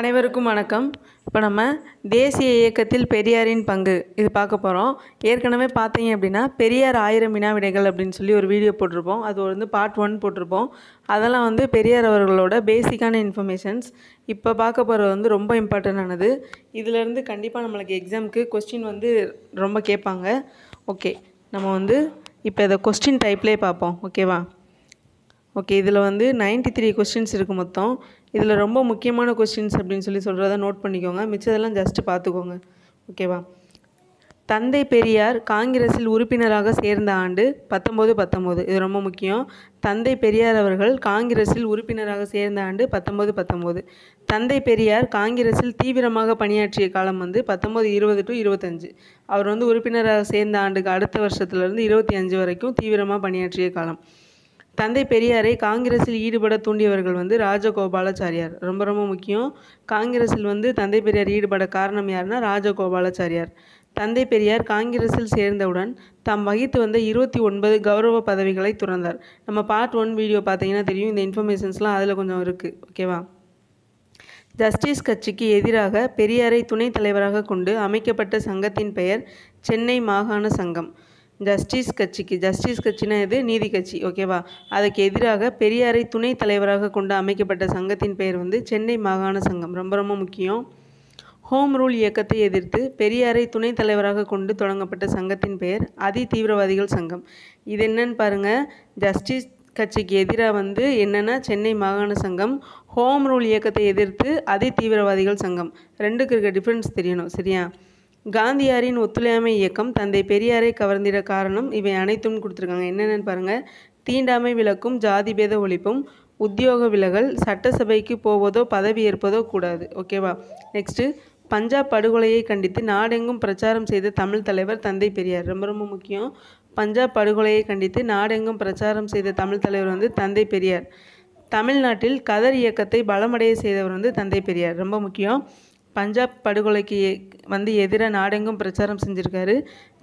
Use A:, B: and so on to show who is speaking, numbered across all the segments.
A: அனைவருக்கும் வணக்கம் இப்போ நம்ம தேசிய இயக்கத்தில் பெரியாரின் பங்கு இது பார்க்க போகிறோம் ஏற்கனவே பார்த்தீங்க அப்படின்னா பெரியார் ஆயிரம் வினா விடைகள் அப்படின்னு சொல்லி ஒரு வீடியோ போட்டிருப்போம் அது வந்து பார்ட் ஒன் போட்டிருப்போம் அதெல்லாம் வந்து பெரியார் அவர்களோட பேசிக்கான இன்ஃபர்மேஷன்ஸ் இப்போ பார்க்க போகிறது வந்து ரொம்ப இம்பார்ட்டண்டானது இதிலேருந்து கண்டிப்பாக நம்மளுக்கு எக்ஸாமுக்கு கொஸ்டின் வந்து ரொம்ப கேட்பாங்க ஓகே நம்ம வந்து இப்போ இதை கொஸ்டின் டைப்லேயே பார்ப்போம் ஓகேவா ஓகே இதில் வந்து நைன்ட்டி த்ரீ கொஸ்டின்ஸ் இருக்குது மொத்தம் இதில் ரொம்ப முக்கியமான கொஸ்டின்ஸ் அப்படின்னு சொல்லி சொல்கிறத நோட் பண்ணிக்கோங்க மிச்சதெல்லாம் ஜஸ்ட்டு பார்த்துக்கோங்க ஓகேவா தந்தை பெரியார் காங்கிரஸில் உறுப்பினராக சேர்ந்த ஆண்டு பத்தொம்போது பத்தொம்போது இது ரொம்ப முக்கியம் தந்தை பெரியார் அவர்கள் காங்கிரஸில் உறுப்பினராக சேர்ந்த ஆண்டு பத்தொம்போது பத்தொம்போது தந்தை பெரியார் காங்கிரஸில் தீவிரமாக பணியாற்றிய காலம் வந்து பத்தொம்போது இருபது டு இருபத்தஞ்சு அவர் வந்து உறுப்பினராக சேர்ந்த ஆண்டுக்கு அடுத்த வருஷத்துலேருந்து இருபத்தி அஞ்சு வரைக்கும் தீவிரமாக பணியாற்றிய காலம் தந்தை பெரியாரை காங்கிரஸில் ஈடுபட தூண்டியவர்கள் வந்து ராஜகோபாலாச்சாரியார் ரொம்ப ரொம்ப முக்கியம் காங்கிரஸில் வந்து தந்தை பெரியார் ஈடுபட காரணம் யாருன்னா ராஜகோபாலாச்சாரியார் தந்தை பெரியார் காங்கிரஸில் சேர்ந்தவுடன் தாம் வகித்து வந்த இருபத்தி ஒன்பது கௌரவ பதவிகளை துறந்தார் நம்ம பார்ட் ஒன் வீடியோ பார்த்தீங்கன்னா தெரியும் இந்த இன்ஃபர்மேஷன்ஸ்லாம் அதில் கொஞ்சம் இருக்குது ஓகேவா ஜஸ்டிஸ் கட்சிக்கு எதிராக பெரியாரை துணைத் தலைவராக கொண்டு அமைக்கப்பட்ட சங்கத்தின் பெயர் சென்னை மாகாண சங்கம் ஜஸ்டிஸ் கட்சிக்கு ஜஸ்டிஸ் கட்சினா இது நீதி கட்சி ஓகேவா அதுக்கு எதிராக பெரியாரை துணைத் தலைவராக கொண்டு அமைக்கப்பட்ட சங்கத்தின் பெயர் வந்து சென்னை மாகாண சங்கம் ரொம்ப ரொம்ப முக்கியம் ஹோம் ரூல் இயக்கத்தை எதிர்த்து பெரியாரை துணைத் தலைவராக கொண்டு தொடங்கப்பட்ட சங்கத்தின் பெயர் அதி தீவிரவாதிகள் சங்கம் இது என்னன்னு பாருங்கள் ஜஸ்டிஸ் கட்சிக்கு எதிராக வந்து என்னென்னா சென்னை மாகாண சங்கம் ஹோம் ரூல் இயக்கத்தை எதிர்த்து அதி தீவிரவாதிகள் சங்கம் ரெண்டுக்கு இருக்க டிஃப்ரென்ஸ் தெரியணும் சரியா காந்தியாரின் ஒத்துழையாமை இயக்கம் தந்தை பெரியாரை கவர்ந்திட காரணம் இவை அனைத்தும் கொடுத்துருக்காங்க என்னென்னு பாருங்கள் தீண்டாமை விளக்கும் ஜாதிபேத ஒழிப்பும் உத்தியோக விலகல் சட்டசபைக்கு போவதோ பதவி ஏற்பதோ கூடாது ஓகேவா நெக்ஸ்ட்டு பஞ்சாப் படுகொலையை கண்டித்து நாடெங்கும் பிரச்சாரம் செய்த தமிழ் தலைவர் தந்தை பெரியார் ரொம்ப ரொம்ப முக்கியம் பஞ்சாப் படுகொலையை கண்டித்து நாடெங்கும் பிரச்சாரம் செய்த தமிழ் தலைவர் வந்து தந்தை பெரியார் தமிழ்நாட்டில் கதர் இயக்கத்தை பலமடைய செய்தவர் வந்து தந்தை பெரியார் ரொம்ப முக்கியம் பஞ்சாப் படுகொலைக்கு வந்து எதிராக நாடெங்கும் பிரச்சாரம் செஞ்சிருக்காரு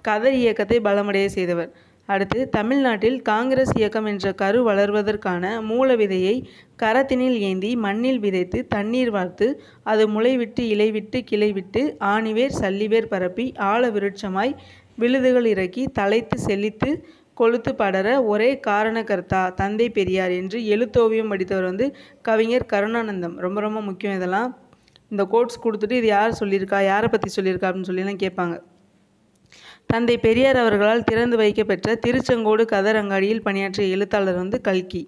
A: கதர் இயக்கத்தை பலமடைய செய்தவர் அடுத்து தமிழ்நாட்டில் காங்கிரஸ் இயக்கம் என்ற கரு வளர்வதற்கான மூல விதையை கரத்தினில் ஏந்தி மண்ணில் விதைத்து தண்ணீர் வார்த்து அது முளைவிட்டு இலைவிட்டு கிளைவிட்டு ஆணிவேர் சல்லிவேர் பரப்பி ஆழ விருட்சமாய் விழுதுகள் இறக்கி தலைத்து செழித்து கொளுத்து படர ஒரே காரணக்கர்த்தா தந்தை பெரியார் என்று எழுத்தோவியம் படித்தவர் வந்து கவிஞர் கருணானந்தம் ரொம்ப ரொம்ப முக்கியம் இதெல்லாம் இந்த கோட்ஸ் கொடுத்துட்டு இது யார் சொல்லியிருக்கா யாரை பற்றி சொல்லியிருக்கா அப்படின்னு சொல்லிலாம் கேட்பாங்க தந்தை பெரியார் அவர்களால் திறந்து வைக்கப்பெற்ற திருச்செங்கோடு கதரங்காடியில் பணியாற்றிய எழுத்தாளர் வந்து கல்கி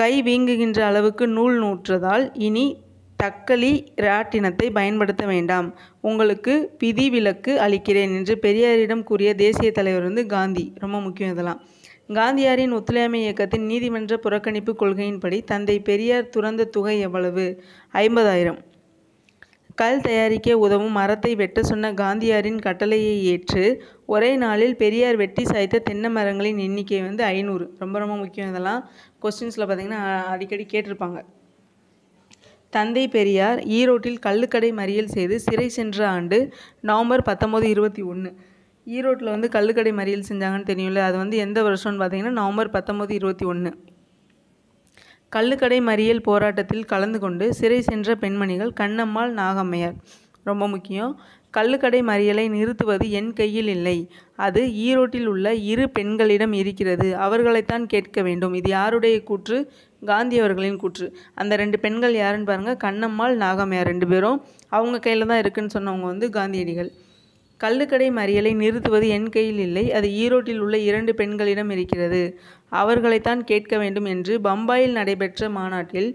A: கை வீங்குகின்ற அளவுக்கு நூல் நூற்றதால் இனி தக்களி ராட்டினத்தை பயன்படுத்த வேண்டாம் உங்களுக்கு விதிவிலக்கு அளிக்கிறேன் என்று பெரியாரிடம் கூறிய தேசிய தலைவர் வந்து காந்தி ரொம்ப முக்கியம் இதெல்லாம் காந்தியாரின் ஒத்துழையாமை இயக்கத்தின் நீதிமன்ற புறக்கணிப்பு கொள்கையின்படி தந்தை பெரியார் துறந்த தொகை எவ்வளவு ஐம்பதாயிரம் கல் தயாரிக்க உதவும் மரத்தை வெட்ட சொன்ன காந்தியாரின் கட்டளையை ஏற்று ஒரே நாளில் பெரியார் வெட்டி சாய்த்த தென்னை மரங்களின் எண்ணிக்கை வந்து ஐநூறு ரொம்ப ரொம்ப முக்கியம் இதெல்லாம் கொஸ்டின்ஸில் பார்த்திங்கன்னா அடிக்கடி கேட்டிருப்பாங்க தந்தை பெரியார் ஈரோட்டில் கள்ளுக்கடை மறியல் செய்து சிறை சென்ற ஆண்டு நவம்பர் பத்தொம்போது இருபத்தி ஒன்று ஈரோட்டில் வந்து கல்லுக்கடை மறியல் செஞ்சாங்கன்னு தெரியும்ல அது வந்து எந்த வருஷம்னு பார்த்தீங்கன்னா நவம்பர் பத்தொம்போது இருபத்தி ஒன்று கல்லுக்கடை மறியல் போராட்டத்தில் கலந்து கொண்டு சிறை சென்ற பெண்மணிகள் கண்ணம்மாள் நாகம்மையார் ரொம்ப முக்கியம் கல்லுக்கடை மறியலை நிறுத்துவது என் கையில் இல்லை அது ஈரோட்டில் உள்ள இரு பெண்களிடம் இருக்கிறது அவர்களைத்தான் கேட்க வேண்டும் இது யாருடைய கூற்று காந்தி அவர்களின் கூற்று அந்த ரெண்டு பெண்கள் யாருன்னு பாருங்கள் கண்ணம்மாள் நாகம்மையார் ரெண்டு பேரும் அவங்க கையில் தான் இருக்குன்னு சொன்னவங்க வந்து காந்தியடிகள் கள்ளுக்கடை மறியலை நிறுத்துவது என் கையில் இல்லை அது ஈரோட்டில் உள்ள இரண்டு பெண்களிடம் இருக்கிறது அவர்களைத்தான் கேட்க வேண்டும் என்று பம்பாயில் நடைபெற்ற மாநாட்டில்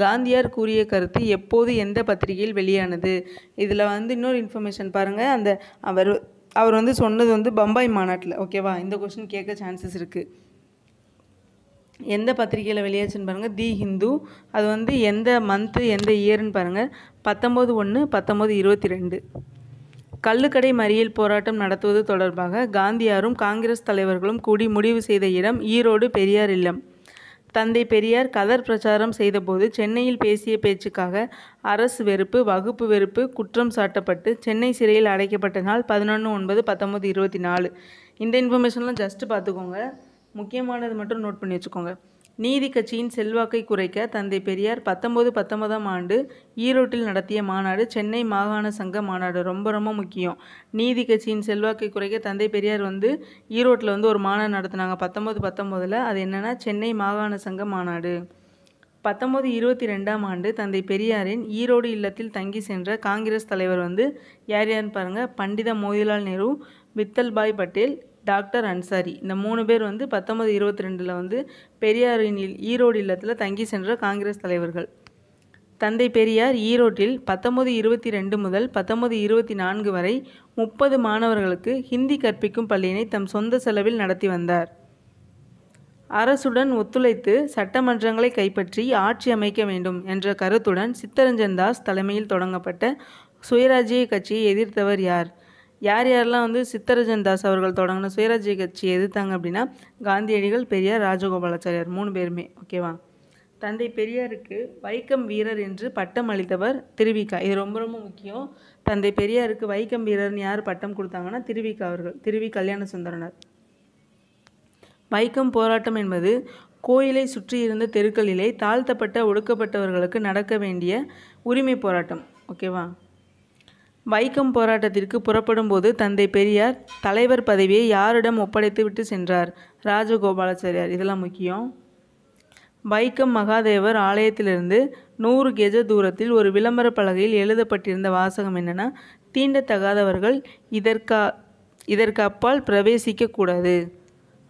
A: காந்தியார் கூறிய கருத்து எப்போது எந்த பத்திரிகையில் வெளியானது இதில் வந்து இன்னொரு இன்ஃபர்மேஷன் பாருங்கள் அந்த அவர் அவர் வந்து சொன்னது வந்து பம்பாய் மாநாட்டில் ஓகேவா இந்த கொஸ்டின் கேட்க சான்சஸ் இருக்குது எந்த பத்திரிகையில் வெளியாச்சுன்னு பாருங்கள் தி ஹிந்து அது வந்து எந்த மந்த்து எந்த இயர்ன்னு பாருங்கள் பத்தொம்போது ஒன்று பத்தொம்போது இருபத்தி ரெண்டு கள்ளுக்கடை மறியல் போராட்டம் நடத்துவது தொடர்பாக காந்தியாரும் காங்கிரஸ் தலைவர்களும் கூடி முடிவு செய்த இடம் ஈரோடு பெரியார் இல்லம் தந்தை பெரியார் கதர் பிரச்சாரம் செய்தபோது சென்னையில் பேசிய பேச்சுக்காக அரசு வெறுப்பு வகுப்பு வெறுப்பு குற்றம் சாட்டப்பட்டு சென்னை சிறையில் அடைக்கப்பட்ட நாள் பதினொன்று ஒன்பது பத்தொம்பது இருபத்தி நாலு இந்த இன்ஃபர்மேஷன்லாம் ஜஸ்ட்டு பார்த்துக்கோங்க முக்கியமானது மட்டும் நோட் பண்ணி வச்சுக்கோங்க நீதி கட்சியின் செல்வாக்கை குறைக்க தந்தை பெரியார் பத்தொம்போது பத்தொன்பதாம் ஆண்டு ஈரோட்டில் நடத்திய மாநாடு சென்னை மாகாண சங்க மாநாடு ரொம்ப ரொம்ப முக்கியம் நீதி கட்சியின் செல்வாக்கை குறைக்க தந்தை பெரியார் வந்து ஈரோட்டில் வந்து ஒரு மாநாடு நடத்தினாங்க பத்தொம்போது பத்தொம்போதில் அது என்னென்னா சென்னை மாகாண சங்க மாநாடு பத்தொம்போது இருபத்தி ரெண்டாம் ஆண்டு தந்தை பெரியாரின் ஈரோடு இல்லத்தில் தங்கி சென்ற காங்கிரஸ் தலைவர் வந்து யார் யாருன்னு பாருங்கள் பண்டித மோதிலால் நேரு வித்தல்பாய் பட்டேல் டாக்டர் அன்சாரி இந்த மூணு பேர் வந்து பத்தொம்பது இருபத்தி ரெண்டில் வந்து பெரியாரின் ஈரோடு இல்லத்தில் தங்கி சென்ற காங்கிரஸ் தலைவர்கள் தந்தை பெரியார் ஈரோட்டில் பத்தொம்பது இருபத்தி ரெண்டு முதல் பத்தொம்பது இருபத்தி நான்கு வரை முப்பது மாணவர்களுக்கு ஹிந்தி கற்பிக்கும் பள்ளியினை தம் சொந்த செலவில் நடத்தி வந்தார் அரசுடன் ஒத்துழைத்து சட்டமன்றங்களை கைப்பற்றி ஆட்சி அமைக்க வேண்டும் என்ற கருத்துடன் சித்தரஞ்சன் தாஸ் தலைமையில் தொடங்கப்பட்ட சுயராஜ்ய கட்சியை எதிர்த்தவர் யார் யார் யாரெல்லாம் வந்து சித்தரஞ்சன் தாஸ் அவர்கள் தொடங்கின சுயராஜ்ய கட்சி எதிர்த்தாங்க அப்படின்னா காந்தியடிகள் பெரியார் ராஜகோபாலாச்சாரியார் மூணு பேருமே ஓகேவா தந்தை பெரியாருக்கு வைக்கம் வீரர் என்று பட்டம் அளித்தவர் திருவிக்கா இது ரொம்ப ரொம்ப முக்கியம் தந்தை பெரியாருக்கு வைக்கம் வீரர்னு யார் பட்டம் கொடுத்தாங்கன்னா திருவிக்கா அவர்கள் திருவி கல்யாண சுந்தரனார் வைக்கம் போராட்டம் என்பது கோயிலை சுற்றியிருந்த தெருக்களிலே தாழ்த்தப்பட்ட ஒடுக்கப்பட்டவர்களுக்கு நடக்க வேண்டிய உரிமை போராட்டம் ஓகேவா வைக்கம் போராட்டத்திற்கு புறப்படும் போது தந்தை பெரியார் தலைவர் பதவியை யாரிடம் ஒப்படைத்து விட்டு சென்றார் ராஜகோபாலாச்சாரியார் இதெல்லாம் முக்கியம் வைக்கம் மகாதேவர் ஆலயத்திலிருந்து நூறு கெஜ தூரத்தில் ஒரு விளம்பர பலகையில் எழுதப்பட்டிருந்த வாசகம் என்னென்னா தீண்டத்தகாதவர்கள் இதற்கா இதற்கு அப்பால் பிரவேசிக்கக்கூடாது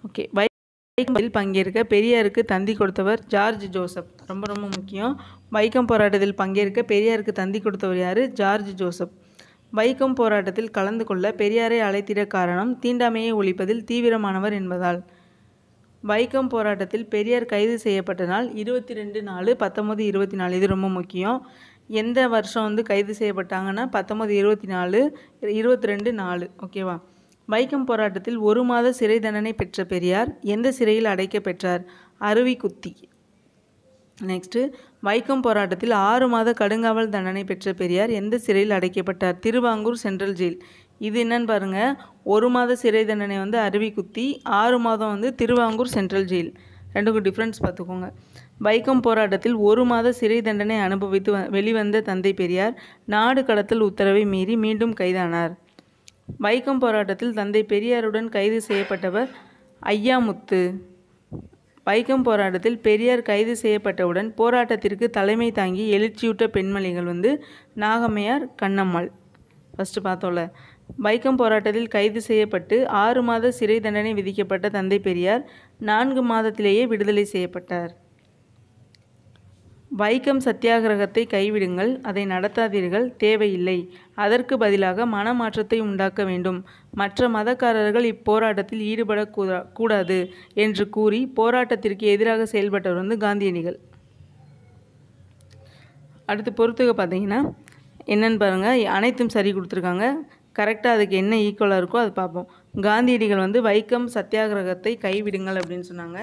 A: ஓகே வைக்கம்பில் பங்கேற்க பெரியாருக்கு தந்தி கொடுத்தவர் ஜார்ஜ் ஜோசப் ரொம்ப ரொம்ப முக்கியம் வைக்கம் போராட்டத்தில் பங்கேற்க பெரியாருக்கு தந்தி கொடுத்தவர் யார் ஜார்ஜ் ஜோசப் வைக்கம் போராட்டத்தில் கலந்து கொள்ள பெரியாரை அழைத்திட காரணம் தீண்டாமையை ஒழிப்பதில் தீவிரமானவர் என்பதால் வைக்கம் போராட்டத்தில் பெரியார் கைது செய்யப்பட்ட நாள் இருபத்தி ரெண்டு நாலு பத்தொம்பது இருபத்தி நாலு இது ரொம்ப முக்கியம் எந்த வருஷம் வந்து கைது செய்யப்பட்டாங்கன்னா பத்தொம்போது இருபத்தி நாலு இருபத்தி ரெண்டு நாலு ஓகேவா வைக்கம் போராட்டத்தில் ஒரு மாத சிறை தண்டனை பெற்ற பெரியார் எந்த சிறையில் அடைக்க பெற்றார் அருவி குத்தி நெக்ஸ்ட்டு வைக்கம் போராட்டத்தில் ஆறு மாத கடுங்காவல் தண்டனை பெற்ற பெரியார் எந்த சிறையில் அடைக்கப்பட்டார் திருவாங்கூர் சென்ட்ரல் ஜெயில் இது என்னன்னு பாருங்கள் ஒரு மாத சிறை தண்டனை வந்து அருவி குத்தி ஆறு மாதம் வந்து திருவாங்கூர் சென்ட்ரல் ஜெயில் ரெண்டுக்கும் டிஃப்ரென்ஸ் பார்த்துக்கோங்க வைக்கம் போராட்டத்தில் ஒரு மாத சிறை தண்டனை அனுபவித்து வெளிவந்த தந்தை பெரியார் நாடு கடத்தல் உத்தரவை மீறி மீண்டும் கைதானார் வைக்கம் போராட்டத்தில் தந்தை பெரியாருடன் கைது செய்யப்பட்டவர் ஐயாமுத்து வைக்கம் போராட்டத்தில் பெரியார் கைது செய்யப்பட்டவுடன் போராட்டத்திற்கு தலைமை தாங்கி எழுச்சியூட்ட பெண்மணிகள் வந்து நாகமையார் கண்ணம்மாள் ஃபஸ்ட்டு பார்த்தோம்ல வைக்கம் போராட்டத்தில் கைது செய்யப்பட்டு ஆறு மாத சிறை தண்டனை விதிக்கப்பட்ட தந்தை பெரியார் நான்கு மாதத்திலேயே விடுதலை செய்யப்பட்டார் வைக்கம் சத்தியாகிரகத்தை கைவிடுங்கள் அதை நடத்தாதீர்கள் தேவையில்லை அதற்கு பதிலாக மனமாற்றத்தை உண்டாக்க வேண்டும் மற்ற மதக்காரர்கள் இப்போராட்டத்தில் ஈடுபடக்கூடா கூடாது என்று கூறி போராட்டத்திற்கு எதிராக செயல்பட்டவர் வந்து காந்தியணிகள் அடுத்து பொறுத்துக்க பார்த்தீங்கன்னா என்னென்னு பாருங்கள் அனைத்தும் சரி கொடுத்துருக்காங்க கரெக்டாக அதுக்கு என்ன ஈக்குவலாக இருக்கோ அது பார்ப்போம் காந்தியடிகள் வந்து வைக்கம் சத்தியாகிரகத்தை கைவிடுங்கள் அப்படின்னு சொன்னாங்க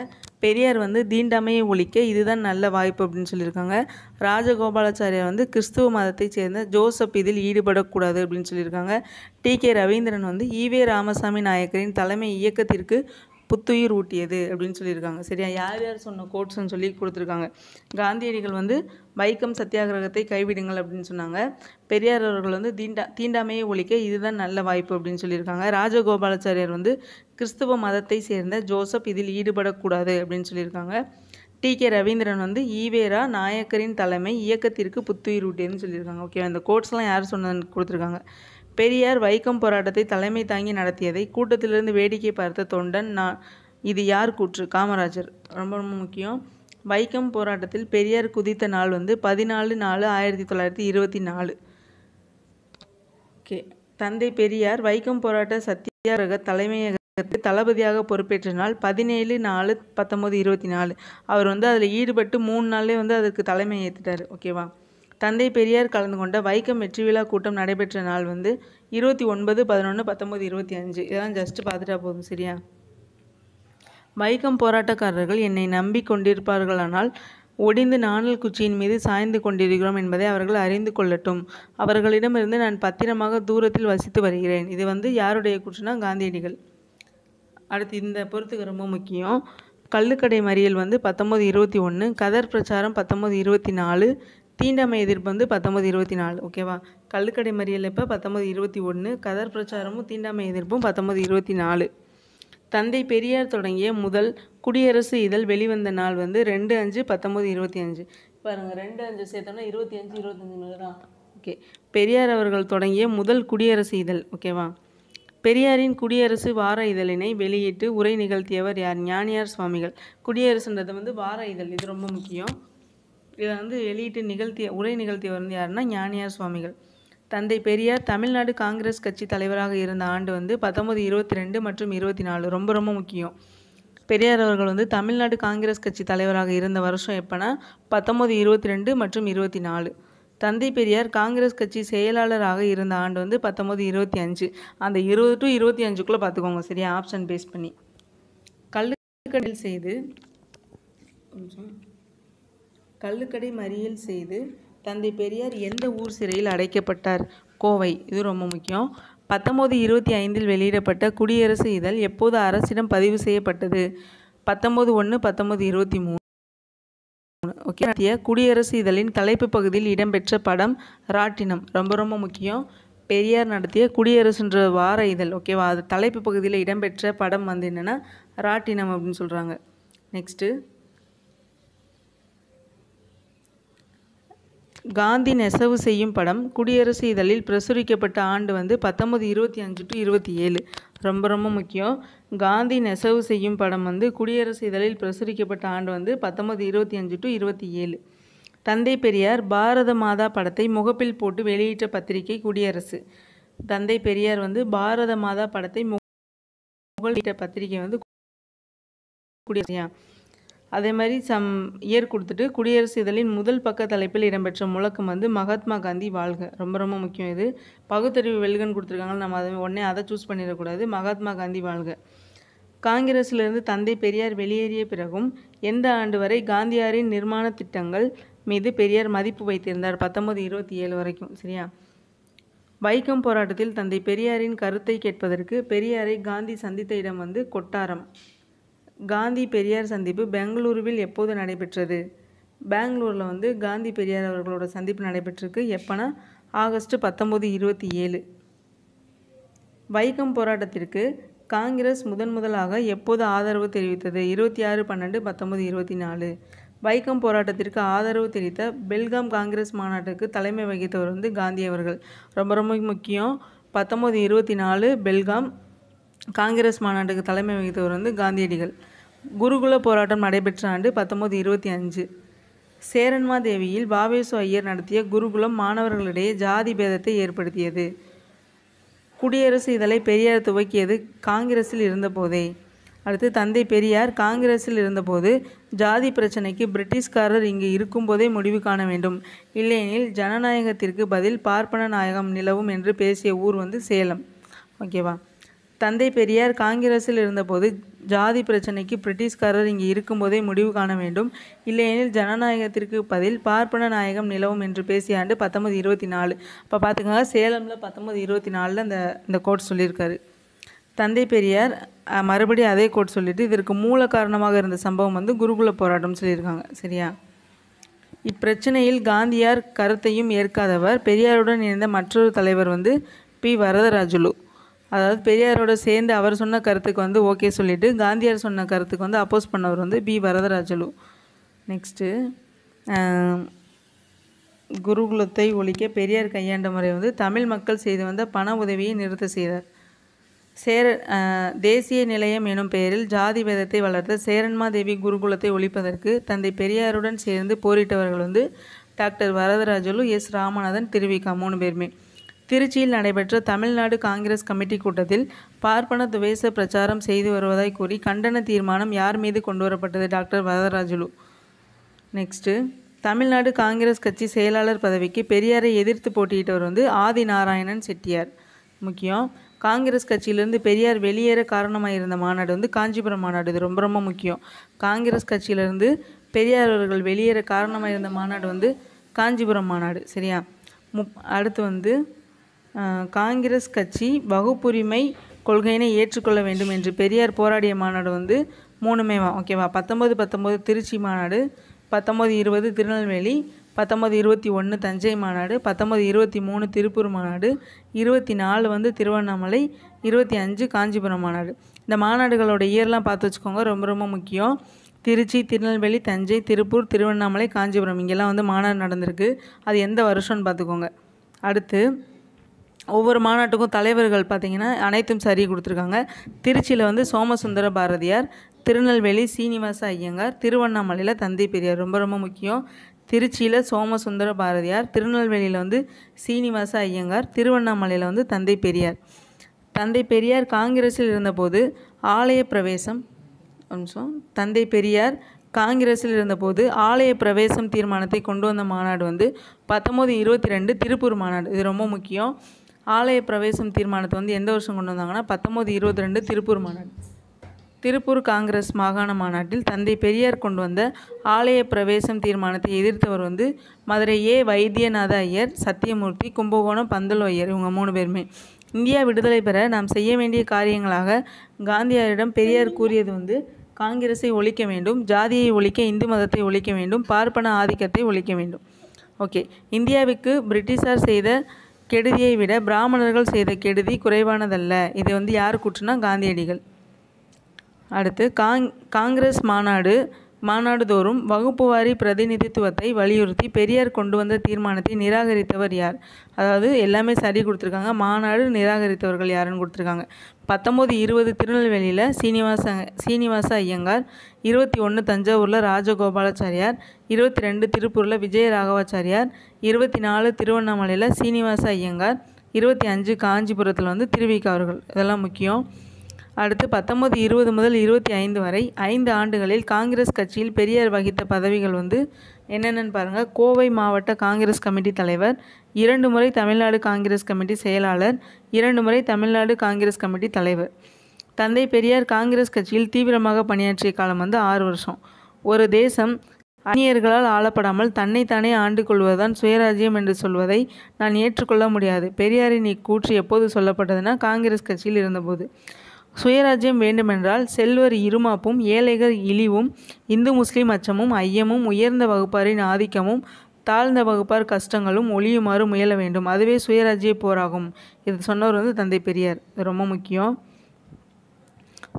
A: பெரியார் வந்து தீண்டாமையை ஒழிக்க இதுதான் நல்ல வாய்ப்பு அப்படின்னு சொல்லியிருக்காங்க ராஜகோபாலாச்சாரியார் வந்து கிறிஸ்துவ மதத்தைச் சேர்ந்த ஜோசப் இதில் ஈடுபடக்கூடாது அப்படின்னு சொல்லியிருக்காங்க டி கே ரவீந்திரன் வந்து ஈவே ராமசாமி நாயக்கரின் தலைமை இயக்கத்திற்கு புத்துயிர் ஊட்டியது அப்படின்னு சொல்லியிருக்காங்க சரியா யார் யார் சொன்ன கோட்ஸ்ன்னு சொல்லி கொடுத்துருக்காங்க காந்தியடிகள் வந்து வைக்கம் சத்தியாகிரகத்தை கைவிடுங்கள் அப்படின்னு சொன்னாங்க பெரியார் அவர்கள் வந்து தீண்டா தீண்டாமையை ஒழிக்க இதுதான் நல்ல வாய்ப்பு அப்படின்னு சொல்லியிருக்காங்க ராஜகோபாலாச்சாரியார் வந்து கிறிஸ்துவ மதத்தை சேர்ந்த ஜோசப் இதில் ஈடுபடக்கூடாது அப்படின்னு சொல்லியிருக்காங்க டி கே ரவீந்திரன் வந்து ஈவேரா நாயக்கரின் தலைமை இயக்கத்திற்கு புத்துயிர் விட்டேன்னு சொல்லியிருக்காங்க ஓகே அந்த கோட்ஸ்லாம் யார் சொன்னு கொடுத்துருக்காங்க பெரியார் வைக்கம் போராட்டத்தை தலைமை தாங்கி நடத்தியதை கூட்டத்திலிருந்து வேடிக்கை பார்த்த தொண்டன் நான் இது யார் கூற்று காமராஜர் ரொம்ப ரொம்ப முக்கியம் வைக்கம் போராட்டத்தில் பெரியார் குதித்த நாள் வந்து பதினாலு நாலு ஆயிரத்தி தொள்ளாயிரத்தி இருபத்தி நாலு ஓகே தந்தை பெரியார் வைக்கம் போராட்ட சத்தியாரக தலைமையக தளபதியாக பொறுப்பேற்ற நாள் பதினேழு நாலு பத்தொம்போது இருபத்தி நாலு அவர் வந்து அதில் ஈடுபட்டு மூணு நாள்லேயே வந்து அதற்கு தலைமை ஏற்றுட்டார் ஓகேவா தந்தை பெரியார் கலந்து கொண்ட வைக்கம் வெற்றி விழா கூட்டம் நடைபெற்ற நாள் வந்து இருபத்தி ஒன்பது பதினொன்று பத்தொம்போது இருபத்தி அஞ்சு இதெல்லாம் ஜஸ்ட்டு பார்த்துட்டா போதும் சரியா வைக்கம் போராட்டக்காரர்கள் என்னை நம்பி கொண்டிருப்பார்களானால் ஒடிந்து நாணல் குச்சியின் மீது சாய்ந்து கொண்டிருக்கிறோம் என்பதை அவர்கள் அறிந்து கொள்ளட்டும் அவர்களிடமிருந்து நான் பத்திரமாக தூரத்தில் வசித்து வருகிறேன் இது வந்து யாருடைய கூற்றுனா காந்தியடிகள் அடுத்து இந்த பொறுத்துக்கு ரொம்ப முக்கியம் கள்ளுக்கடை மறியல் வந்து பத்தொம்போது இருபத்தி ஒன்று கதர் பிரச்சாரம் பத்தொம்போது இருபத்தி நாலு தீண்டாமை எதிர்ப்பு வந்து பத்தொம்பது இருபத்தி நாலு ஓகேவா கள்ளுக்கடை மறியல் இப்போ பத்தொம்பது இருபத்தி ஒன்று கதர் பிரச்சாரமும் தீண்டாமை எதிர்ப்பும் பத்தொம்பது இருபத்தி நாலு தந்தை பெரியார் தொடங்கிய முதல் குடியரசு இதழ் வெளிவந்த நாள் வந்து ரெண்டு அஞ்சு பத்தொம்பது இருபத்தி அஞ்சு பாருங்கள் ரெண்டு அஞ்சு சேர்த்தோம்னா இருபத்தி அஞ்சு இருபத்தஞ்சு ஓகே பெரியார் அவர்கள் தொடங்கிய முதல் குடியரசு இதழ் ஓகேவா பெரியாரின் குடியரசு வார இதழினை வெளியிட்டு உரை நிகழ்த்தியவர் யார் ஞானியார் சுவாமிகள் குடியரசுன்றது வந்து வார இதழ் இது ரொம்ப முக்கியம் இதை வந்து வெளியிட்டு நிகழ்த்திய உரை நிகழ்த்தியவர் வந்து யாருன்னா ஞானியார் சுவாமிகள் தந்தை பெரியார் தமிழ்நாடு காங்கிரஸ் கட்சி தலைவராக இருந்த ஆண்டு வந்து பத்தொம்பது இருபத்தி ரெண்டு மற்றும் இருபத்தி நாலு ரொம்ப ரொம்ப முக்கியம் பெரியார் அவர்கள் வந்து தமிழ்நாடு காங்கிரஸ் கட்சி தலைவராக இருந்த வருஷம் எப்போனா பத்தொம்பது இருபத்தி ரெண்டு மற்றும் இருபத்தி நாலு தந்தை பெரியார் காங்கிரஸ் கட்சி செயலாளராக இருந்த ஆண்டு வந்து பத்தொம்போது இருபத்தி அஞ்சு அந்த இருபது டு இருபத்தி அஞ்சுக்குள்ளே பார்த்துக்கோங்க சரியா ஆப்ஷன் பேஸ் பண்ணி கல்லுக்கடையில் செய்து கல்லுக்கடை மறியல் செய்து தந்தை பெரியார் எந்த ஊர் சிறையில் அடைக்கப்பட்டார் கோவை இது ரொம்ப முக்கியம் பத்தொம்போது இருபத்தி ஐந்தில் வெளியிடப்பட்ட குடியரசு இதழ் எப்போது அரசிடம் பதிவு செய்யப்பட்டது பத்தொம்போது ஒன்று பத்தொம்போது இருபத்தி மூணு முக்கியம் நடத்திய குடியரசு இதழின் தலைப்பு பகுதியில் இடம்பெற்ற படம் ராட்டினம் ரொம்ப ரொம்ப முக்கியம் பெரியார் நடத்திய குடியரசுன்ற வார இதழ் ஓகேவா அது தலைப்பு பகுதியில் இடம்பெற்ற படம் வந்து என்னென்னா ராட்டினம் அப்படின்னு சொல்கிறாங்க நெக்ஸ்ட்டு காந்தி நெசவு செய்யும் படம் குடியரசு இதழில் பிரசுரிக்கப்பட்ட ஆண்டு வந்து பத்தொம்பது இருபத்தி அஞ்சு டு இருபத்தி ஏழு ரொம்ப ரொம்ப முக்கியம் காந்தி நெசவு செய்யும் படம் வந்து குடியரசு இதழில் பிரசுரிக்கப்பட்ட ஆண்டு வந்து பத்தொம்பது இருபத்தி அஞ்சு டு இருபத்தி ஏழு தந்தை பெரியார் பாரத மாதா படத்தை முகப்பில் போட்டு வெளியிட்ட பத்திரிகை குடியரசு தந்தை பெரியார் வந்து பாரத மாதா படத்தை முகப்பில் வெளியிட்ட பத்திரிகை வந்து குடியரசு அதே மாதிரி சம் இயர் கொடுத்துட்டு குடியரசு இதழின் முதல் பக்க தலைப்பில் இடம்பெற்ற முழக்கம் வந்து மகாத்மா காந்தி வாழ்க ரொம்ப ரொம்ப முக்கியம் இது பகுத்தறிவு வெல்கன் கொடுத்துருக்காங்க நம்ம அதை உடனே அதை சூஸ் பண்ணிடக்கூடாது மகாத்மா காந்தி வாழ்க காங்கிரஸிலிருந்து தந்தை பெரியார் வெளியேறிய பிறகும் எந்த ஆண்டு வரை காந்தியாரின் நிர்மாண திட்டங்கள் மீது பெரியார் மதிப்பு வைத்திருந்தார் பத்தொம்பது இருபத்தி ஏழு வரைக்கும் சரியா வைக்கம் போராட்டத்தில் தந்தை பெரியாரின் கருத்தை கேட்பதற்கு பெரியாரை காந்தி சந்தித்த இடம் வந்து கொட்டாரம் காந்தி பெரியார் சந்திப்பு பெங்களூருவில் எப்போது நடைபெற்றது பெங்களூரில் வந்து காந்தி பெரியார் அவர்களோட சந்திப்பு நடைபெற்றிருக்கு எப்போனா ஆகஸ்ட் பத்தொம்போது இருபத்தி ஏழு வைக்கம் போராட்டத்திற்கு காங்கிரஸ் முதன் முதலாக எப்போது ஆதரவு தெரிவித்தது இருபத்தி ஆறு பன்னெண்டு பத்தொம்பது இருபத்தி நாலு வைக்கம் போராட்டத்திற்கு ஆதரவு தெரிவித்த பெல்காம் காங்கிரஸ் மாநாட்டுக்கு தலைமை வகித்தவர் வந்து காந்தி அவர்கள் ரொம்ப ரொம்ப முக்கியம் பத்தொம்பது இருபத்தி நாலு பெல்காம் காங்கிரஸ் மாநாட்டுக்கு தலைமை வகித்தவர் வந்து காந்தியடிகள் குருகுல போராட்டம் நடைபெற்ற ஆண்டு பத்தொம்பது இருபத்தி அஞ்சு சேரன்மாதேவியில் பாவேசு ஐயர் நடத்திய குருகுலம் மாணவர்களிடையே ஜாதி பேதத்தை ஏற்படுத்தியது குடியரசு இதழை பெரியார் துவக்கியது காங்கிரஸில் இருந்தபோதே அடுத்து தந்தை பெரியார் காங்கிரஸில் இருந்தபோது ஜாதி பிரச்சனைக்கு பிரிட்டிஷ்காரர் இங்கு இருக்கும்போதே முடிவு காண வேண்டும் இல்லையெனில் ஜனநாயகத்திற்கு பதில் பார்ப்பன நாயகம் நிலவும் என்று பேசிய ஊர் வந்து சேலம் ஓகேவா தந்தை பெரியார் காங்கிரஸில் இருந்தபோது ஜாதி பிரச்சனைக்கு பிரிட்டிஷ்காரர் இங்கு இருக்கும்போதே முடிவு காண வேண்டும் இல்லையெனில் ஜனநாயகத்திற்கு பதில் பார்ப்பன நாயகம் நிலவும் என்று பேசிய ஆண்டு பத்தொம்பது இருபத்தி நாலு இப்போ பார்த்துக்கோங்க சேலமில் பத்தொம்பது இருபத்தி நாலில் அந்த இந்த கோட் சொல்லியிருக்காரு தந்தை பெரியார் மறுபடியும் அதே கோட் சொல்லிவிட்டு இதற்கு மூல காரணமாக இருந்த சம்பவம் வந்து குருகுல போராட்டம் சொல்லியிருக்காங்க சரியா இப்பிரச்சனையில் காந்தியார் கருத்தையும் ஏற்காதவர் பெரியாருடன் இணைந்த மற்றொரு தலைவர் வந்து பி வரதராஜுலு அதாவது பெரியாரோட சேர்ந்து அவர் சொன்ன கருத்துக்கு வந்து ஓகே சொல்லிவிட்டு காந்தியார் சொன்ன கருத்துக்கு வந்து அப்போஸ் பண்ணவர் வந்து பி வரதராஜலு நெக்ஸ்ட்டு குருகுலத்தை ஒழிக்க பெரியார் கையாண்ட முறை வந்து தமிழ் மக்கள் செய்து வந்த பண உதவியை நிறுத்த செய்தார் சேர தேசிய நிலையம் எனும் பெயரில் ஜாதி வேதத்தை வளர்த்த சேரன்மாதேவி குருகுலத்தை ஒழிப்பதற்கு தந்தை பெரியாருடன் சேர்ந்து போரிட்டவர்கள் வந்து டாக்டர் வரதராஜலு எஸ் ராமநாதன் திருவிக்கா மூணு பேருமே திருச்சியில் நடைபெற்ற தமிழ்நாடு காங்கிரஸ் கமிட்டி கூட்டத்தில் பார்ப்பன துவேச பிரச்சாரம் செய்து வருவதாய் கூறி கண்டன தீர்மானம் யார் மீது கொண்டுவரப்பட்டது doctor Varadarajulu next Tamil Nadu Congress கட்சி செயலாளர் பதவிக்கு பெரியாரை எதிர்த்து போட்டியிட்டவர் வந்து ஆதி நாராயணன் செட்டியார் முக்கியம் காங்கிரஸ் கட்சியிலிருந்து பெரியார் வெளியேற காரணமாக இருந்த மாநாடு வந்து காஞ்சிபுரம் மாநாடு இது ரொம்ப ரொம்ப முக்கியம் காங்கிரஸ் கட்சியிலிருந்து பெரியார் அவர்கள் வெளியேற காரணமாக இருந்த மாநாடு வந்து காஞ்சிபுரம் மாநாடு சரியா முப் அடுத்து வந்து காங்கிரஸ் கட்சி வகுப்புரிமை கொள்கையினை ஏற்றுக்கொள்ள வேண்டும் என்று பெரியார் போராடிய மாநாடு வந்து மூணுமேவா ஓகேவா பத்தொம்போது பத்தொம்போது திருச்சி மாநாடு பத்தொம்போது இருபது திருநெல்வேலி பத்தொம்பது இருபத்தி ஒன்று தஞ்சை மாநாடு பத்தொம்பது இருபத்தி மூணு திருப்பூர் மாநாடு இருபத்தி நாலு வந்து திருவண்ணாமலை இருபத்தி அஞ்சு காஞ்சிபுரம் மாநாடு இந்த மாநாடுகளோட இயர்லாம் பார்த்து வச்சுக்கோங்க ரொம்ப ரொம்ப முக்கியம் திருச்சி திருநெல்வேலி தஞ்சை திருப்பூர் திருவண்ணாமலை காஞ்சிபுரம் இங்கெல்லாம் வந்து மாநாடு நடந்திருக்கு அது எந்த வருஷம்னு பார்த்துக்கோங்க அடுத்து ஒவ்வொரு மாநாட்டுக்கும் தலைவர்கள் பார்த்திங்கன்னா அனைத்தும் சரி கொடுத்துருக்காங்க திருச்சியில் வந்து சோமசுந்தர பாரதியார் திருநெல்வேலி சீனிவாச ஐயங்கார் திருவண்ணாமலையில் தந்தை பெரியார் ரொம்ப ரொம்ப முக்கியம் திருச்சியில் சோமசுந்தர பாரதியார் திருநெல்வேலியில் வந்து சீனிவாச ஐயங்கார் திருவண்ணாமலையில் வந்து தந்தை பெரியார் தந்தை பெரியார் காங்கிரஸில் இருந்தபோது ஆலய பிரவேசம் அம்சம் தந்தை பெரியார் காங்கிரஸில் இருந்தபோது ஆலய பிரவேசம் தீர்மானத்தை கொண்டு வந்த மாநாடு வந்து பத்தொம்போது இருபத்தி ரெண்டு திருப்பூர் மாநாடு இது ரொம்ப முக்கியம் ஆலய பிரவேசம் தீர்மானத்தை வந்து எந்த வருஷம் கொண்டு வந்தாங்கன்னா பத்தொம்போது இருபத்தி ரெண்டு திருப்பூர் மாநாடு திருப்பூர் காங்கிரஸ் மாகாண மாநாட்டில் தந்தை பெரியார் கொண்டு வந்த ஆலய பிரவேசம் தீர்மானத்தை எதிர்த்தவர் வந்து மதுரை ஏ வைத்தியநாத ஐயர் சத்தியமூர்த்தி கும்பகோணம் பந்தல் ஐயர் இவங்க மூணு பேருமே இந்தியா விடுதலை பெற நாம் செய்ய வேண்டிய காரியங்களாக காந்தியாரிடம் பெரியார் கூறியது வந்து காங்கிரஸை ஒழிக்க வேண்டும் ஜாதியை ஒழிக்க இந்து மதத்தை ஒழிக்க வேண்டும் பார்ப்பன ஆதிக்கத்தை ஒழிக்க வேண்டும் ஓகே இந்தியாவுக்கு பிரிட்டிஷார் செய்த கெடுதியை விட பிராமணர்கள் செய்த கெடுதி குறைவானதல்ல இது வந்து யார் கூற்றுனா காந்தியடிகள் அடுத்து காங் காங்கிரஸ் மாநாடு மாநாடுதோறும் வகுப்பு வாரி பிரதிநிதித்துவத்தை வலியுறுத்தி பெரியார் கொண்டு வந்த தீர்மானத்தை நிராகரித்தவர் யார் அதாவது எல்லாமே சரி கொடுத்துருக்காங்க மாநாடு நிராகரித்தவர்கள் யாருன்னு கொடுத்துருக்காங்க பத்தொம்போது இருபது திருநெல்வேலியில் சீனிவாச சீனிவாச ஐயங்கார் இருபத்தி ஒன்று தஞ்சாவூரில் ராஜகோபாலாச்சாரியார் இருபத்தி ரெண்டு திருப்பூரில் விஜய ராகவாச்சாரியார் இருபத்தி நாலு திருவண்ணாமலையில் சீனிவாச ஐயங்கார் இருபத்தி அஞ்சு காஞ்சிபுரத்தில் வந்து திருவிக்க அவர்கள் இதெல்லாம் முக்கியம் அடுத்து பத்தொம்பது இருபது முதல் இருபத்தி ஐந்து வரை ஐந்து ஆண்டுகளில் காங்கிரஸ் கட்சியில் பெரியார் வகித்த பதவிகள் வந்து என்னென்னு பாருங்கள் கோவை மாவட்ட காங்கிரஸ் கமிட்டி தலைவர் இரண்டு முறை தமிழ்நாடு காங்கிரஸ் கமிட்டி செயலாளர் இரண்டு முறை தமிழ்நாடு காங்கிரஸ் கமிட்டி தலைவர் தந்தை பெரியார் காங்கிரஸ் கட்சியில் தீவிரமாக பணியாற்றிய காலம் வந்து ஆறு வருஷம் ஒரு தேசம் அந்நியர்களால் ஆளப்படாமல் தன்னைத்தானே ஆண்டு கொள்வதுதான் சுயராஜ்யம் என்று சொல்வதை நான் ஏற்றுக்கொள்ள முடியாது பெரியாரின் இக்கூற்று எப்போது சொல்லப்பட்டதுன்னா காங்கிரஸ் கட்சியில் இருந்தபோது சுயராஜ்யம் வேண்டுமென்றால் செல்வர் இருமாப்பும் ஏழைகள் இழிவும் இந்து முஸ்லீம் அச்சமும் ஐயமும் உயர்ந்த வகுப்பாரின் ஆதிக்கமும் தாழ்ந்த வகுப்பார் கஷ்டங்களும் ஒளியுமாறு முயல வேண்டும் அதுவே சுயராஜ்ய போராகும் இது சொன்னவர் வந்து தந்தை பெரியார் இது ரொம்ப முக்கியம்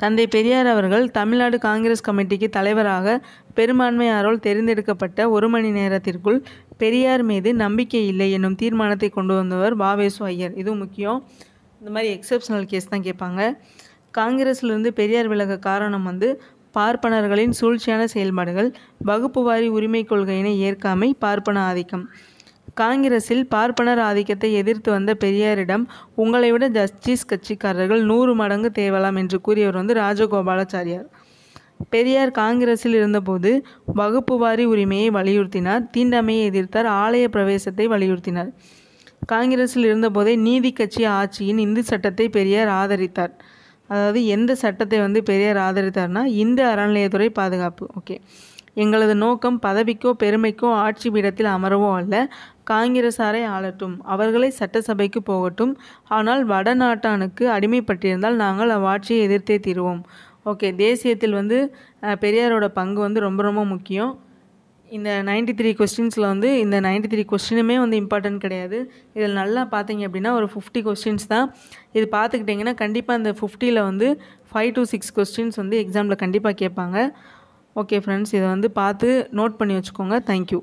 A: தந்தை பெரியார் அவர்கள் தமிழ்நாடு காங்கிரஸ் கமிட்டிக்கு தலைவராக பெரும்பான்மையாரால் தேர்ந்தெடுக்கப்பட்ட ஒரு மணி நேரத்திற்குள் பெரியார் மீது நம்பிக்கை இல்லை என்னும் தீர்மானத்தை கொண்டு வந்தவர் பாவேசு ஐயர் இதுவும் முக்கியம் இந்த மாதிரி எக்ஸப்ஷனல் கேஸ் தான் கேட்பாங்க காங்கிரஸிலிருந்து பெரியார் விலக காரணம் வந்து பார்ப்பனர்களின் சூழ்ச்சியான செயல்பாடுகள் வகுப்பு வாரி உரிமை கொள்கையினை ஏற்காமை பார்ப்பன ஆதிக்கம் காங்கிரஸில் பார்ப்பனர் ஆதிக்கத்தை எதிர்த்து வந்த பெரியாரிடம் உங்களை விட ஜஸ்டிஸ் கட்சிக்காரர்கள் நூறு மடங்கு தேவலாம் என்று கூறியவர் வந்து ராஜகோபாலாச்சாரியார் பெரியார் காங்கிரஸில் இருந்தபோது வகுப்பு வாரி உரிமையை வலியுறுத்தினார் தீண்டாமையை எதிர்த்தார் ஆலய பிரவேசத்தை வலியுறுத்தினார் காங்கிரஸில் இருந்தபோதே நீதி கட்சி ஆட்சியின் இந்து சட்டத்தை பெரியார் ஆதரித்தார் அதாவது எந்த சட்டத்தை வந்து பெரியார் ஆதரித்தார்னா இந்து அறநிலையத்துறை பாதுகாப்பு ஓகே எங்களது நோக்கம் பதவிக்கோ பெருமைக்கோ ஆட்சி பீடத்தில் அமரவோ அல்ல காங்கிரசாரை ஆளட்டும் அவர்களை சட்டசபைக்கு போகட்டும் ஆனால் வடநாட்டானுக்கு அடிமைப்பட்டிருந்தால் நாங்கள் அவ்வாட்சியை எதிர்த்தே தீருவோம் ஓகே தேசியத்தில் வந்து பெரியாரோட பங்கு வந்து ரொம்ப ரொம்ப முக்கியம் இந்த நைன்டி த்ரீ கொஸ்டின்ஸில் வந்து இந்த நைன்டி த்ரீ கொஸ்டினுமே வந்து இம்பார்ட்டன்ட் கிடையாது இதில் நல்லா பார்த்தீங்க அப்படின்னா ஒரு ஃபிஃப்டி கொஸ்டின்ஸ் தான் இது பார்த்துக்கிட்டிங்கன்னா கண்டிப்பாக இந்த ஃபிஃப்டியில் வந்து ஃபைவ் டு சிக்ஸ் கொஸ்டின்ஸ் வந்து எக்ஸாமில் கண்டிப்பாக கேட்பாங்க ஓகே ஃப்ரெண்ட்ஸ் இதை வந்து பார்த்து நோட் பண்ணி வச்சுக்கோங்க தேங்க்யூ